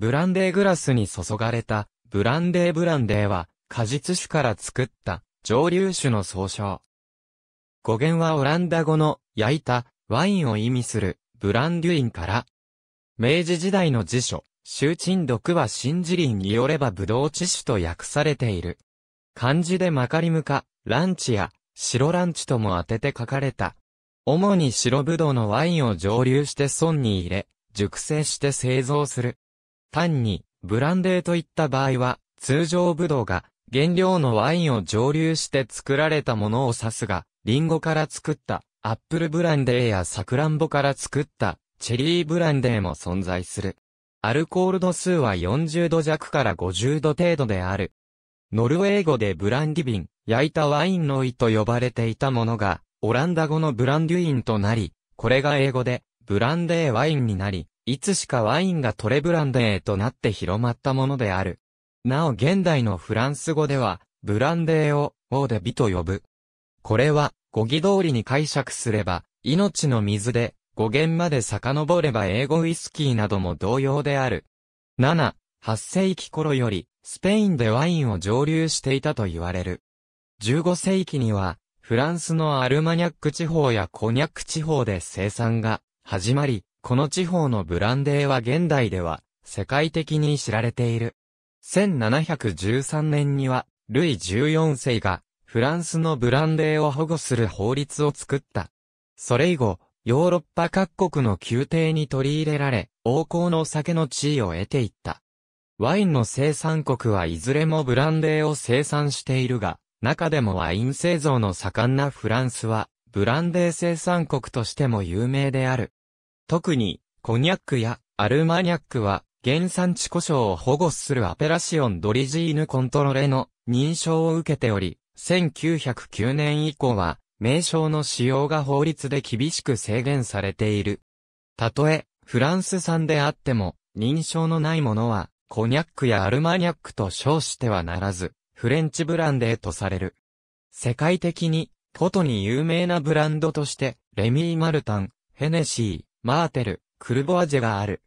ブランデーグラスに注がれた、ブランデーブランデーは、果実酒から作った、蒸留酒の総称。語源はオランダ語の、焼いた、ワインを意味する、ブランデュインから。明治時代の辞書、周鎮毒は新辞林によればブドウ地酒と訳されている。漢字でマカリムか、ランチや、白ランチとも当てて書かれた。主に白ブドウのワインを蒸留して損に入れ、熟成して製造する。単に、ブランデーといった場合は、通常ブドウが、原料のワインを蒸留して作られたものを指すが、リンゴから作った、アップルブランデーやサクランボから作った、チェリーブランデーも存在する。アルコール度数は40度弱から50度程度である。ノルウェー語でブランディビン、焼いたワインの胃と呼ばれていたものが、オランダ語のブランデュインとなり、これが英語で、ブランデーワインになり、いつしかワインがトレブランデーとなって広まったものである。なお現代のフランス語では、ブランデーを、オーデビと呼ぶ。これは、語義通りに解釈すれば、命の水で、語源まで遡れば英語ウイスキーなども同様である。7、8世紀頃より、スペインでワインを蒸留していたと言われる。15世紀には、フランスのアルマニャック地方やコニャック地方で生産が始まり、この地方のブランデーは現代では世界的に知られている。1713年には、ルイ14世がフランスのブランデーを保護する法律を作った。それ以後、ヨーロッパ各国の宮廷に取り入れられ、王侯の酒の地位を得ていった。ワインの生産国はいずれもブランデーを生産しているが、中でもワイン製造の盛んなフランスは、ブランデー生産国としても有名である。特に、コニャックやアルマニャックは、原産地故障を保護するアペラシオンドリジーヌコントロレの認証を受けており、1909年以降は、名称の使用が法律で厳しく制限されている。たとえ、フランス産であっても、認証のないものは、コニャックやアルマニャックと称してはならず、フレンチブランデーとされる。世界的に、ことに有名なブランドとして、レミー・マルタン、ヘネシー、マーテル、クルボアジェがある。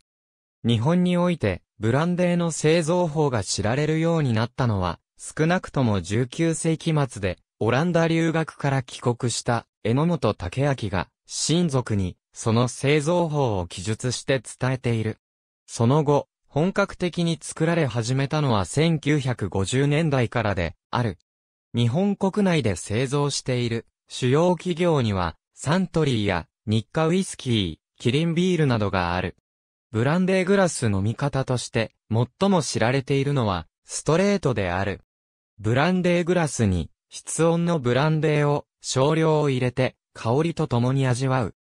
日本において、ブランデーの製造法が知られるようになったのは、少なくとも19世紀末で、オランダ留学から帰国した榎本武明が、親族に、その製造法を記述して伝えている。その後、本格的に作られ始めたのは1950年代からで、ある。日本国内で製造している主要企業には、サントリーや日課ウイスキー、キリンビールなどがある。ブランデーグラス飲み方として、最も知られているのは、ストレートである。ブランデーグラスに、室温のブランデーを少量を入れて、香りと共に味わう。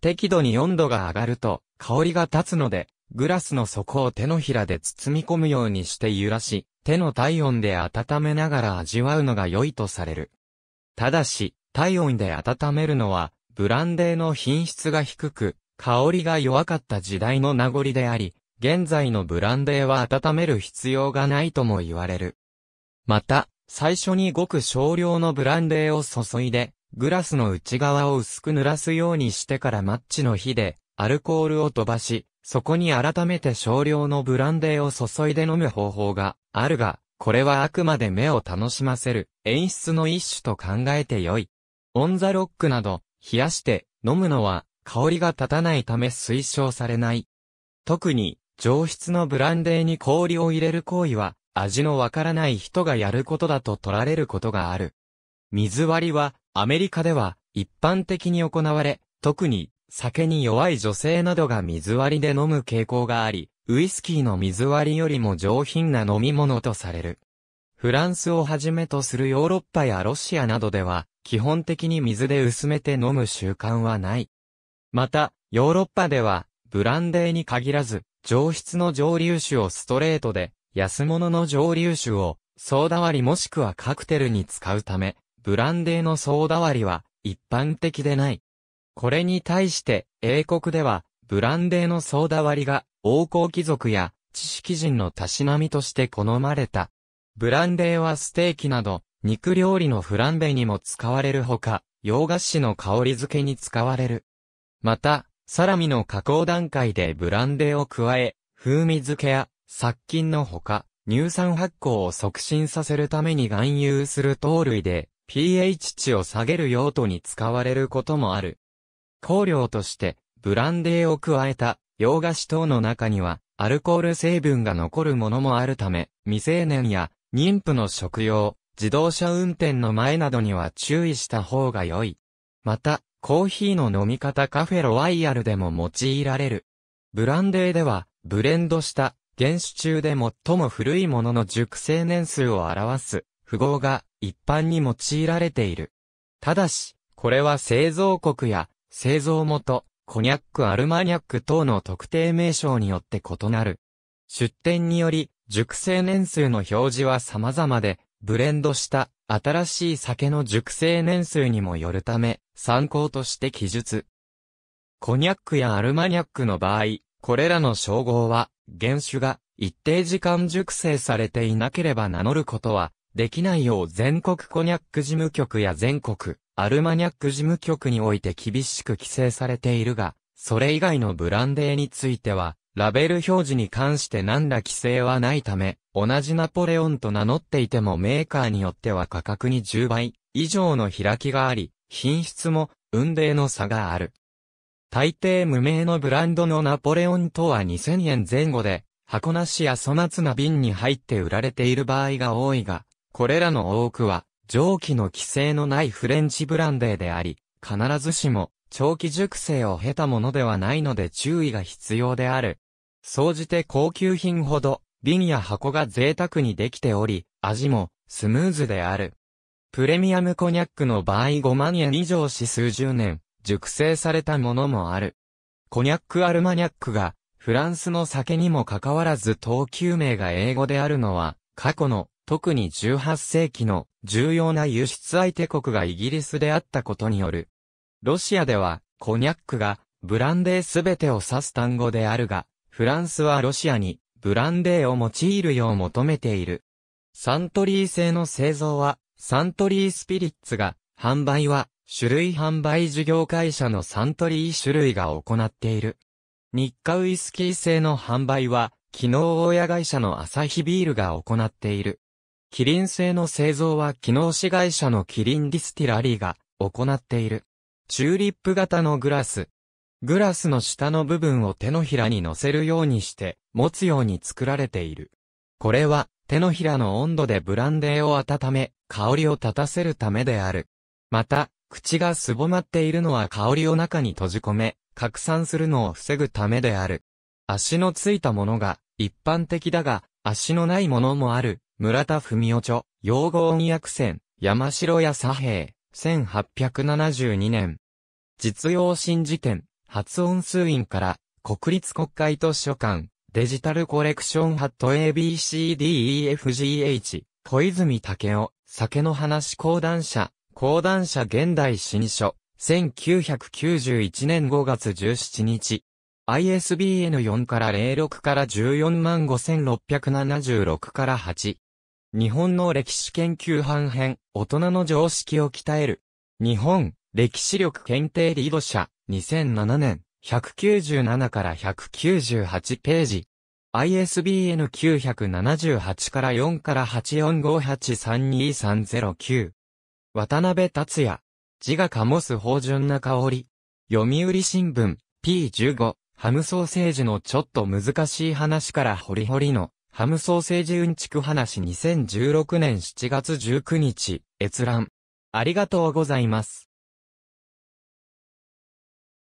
適度に温度が上がると、香りが立つので、グラスの底を手のひらで包み込むようにして揺らし、手の体温で温めながら味わうのが良いとされる。ただし、体温で温めるのは、ブランデーの品質が低く、香りが弱かった時代の名残であり、現在のブランデーは温める必要がないとも言われる。また、最初にごく少量のブランデーを注いで、グラスの内側を薄く濡らすようにしてからマッチの火で、アルコールを飛ばし、そこに改めて少量のブランデーを注いで飲む方法があるが、これはあくまで目を楽しませる演出の一種と考えてよい。オンザロックなど、冷やして飲むのは香りが立たないため推奨されない。特に、上質のブランデーに氷を入れる行為は、味のわからない人がやることだと取られることがある。水割りは、アメリカでは、一般的に行われ、特に、酒に弱い女性などが水割りで飲む傾向があり、ウイスキーの水割りよりも上品な飲み物とされる。フランスをはじめとするヨーロッパやロシアなどでは、基本的に水で薄めて飲む習慣はない。また、ヨーロッパでは、ブランデーに限らず、上質の蒸留酒をストレートで、安物の蒸留酒を、ソーダ割りもしくはカクテルに使うため、ブランデーのソーダ割りは、一般的でない。これに対して、英国では、ブランデーのソーダ割りが、王侯貴族や、知識人のたしなみとして好まれた。ブランデーはステーキなど、肉料理のフランベにも使われるほか、洋菓子の香り付けに使われる。また、サラミの加工段階でブランデーを加え、風味付けや殺菌のほか、乳酸発酵を促進させるために含有する糖類で、pH 値を下げる用途に使われることもある。香料として、ブランデーを加えた洋菓子等の中には、アルコール成分が残るものもあるため、未成年や妊婦の食用、自動車運転の前などには注意した方が良い。また、コーヒーの飲み方カフェロワイヤルでも用いられる。ブランデーでは、ブレンドした、原酒中で最も古いものの熟成年数を表す、符号が一般に用いられている。ただし、これは製造国や、製造元、コニャックアルマニャック等の特定名称によって異なる。出店により、熟成年数の表示は様々で、ブレンドした、新しい酒の熟成年数にもよるため、参考として記述。コニャックやアルマニャックの場合、これらの称号は、原酒が一定時間熟成されていなければ名乗ることは、できないよう全国コニャック事務局や全国、アルマニャック事務局において厳しく規制されているが、それ以外のブランデーについては、ラベル表示に関して何ら規制はないため、同じナポレオンと名乗っていてもメーカーによっては価格に10倍以上の開きがあり、品質も運命の差がある。大抵無名のブランドのナポレオンとは2000円前後で、箱なしや粗末な瓶に入って売られている場合が多いが、これらの多くは、蒸気の規制のないフレンチブランデーであり、必ずしも長期熟成を経たものではないので注意が必要である。総じて高級品ほど、瓶や箱が贅沢にできており、味もスムーズである。プレミアムコニャックの場合5万円以上し数十年、熟成されたものもある。コニャックアルマニャックが、フランスの酒にもかかわらず等級名が英語であるのは、過去の、特に18世紀の重要な輸出相手国がイギリスであったことによる。ロシアでは、コニャックが、ブランデーすべてを指す単語であるが、フランスはロシアにブランデーを用いるよう求めている。サントリー製の製造は、サントリースピリッツが、販売は、種類販売事業会社のサントリー種類が行っている。日課ウイスキー製の販売は、機能親会社のアサヒビールが行っている。キリン製の製造は機能子会社のキリンディスティラリーが行っている。チューリップ型のグラス、グラスの下の部分を手のひらに乗せるようにして持つように作られている。これは手のひらの温度でブランデーを温め、香りを立たせるためである。また、口がすぼまっているのは香りを中に閉じ込め、拡散するのを防ぐためである。足のついたものが一般的だが、足のないものもある、村田文夫著、用語音訳船、山城屋左平、1872年。実用新辞典、発音数院から、国立国会図書館、デジタルコレクションハット ABCDEFGH、小泉武夫、酒の話講談社、講談社現代新書、1991年5月17日。ISBN4 から06から145676から8。日本の歴史研究版編、大人の常識を鍛える。日本、歴史力検定リード社、2007年、197から198ページ。ISBN 978から4から845832309。渡辺達也。字が醸す芳醇な香り。読売新聞、P15、ハムソーセージのちょっと難しい話からホリホリの、ハムソーセージうんちく話2016年7月19日、閲覧。ありがとうございます。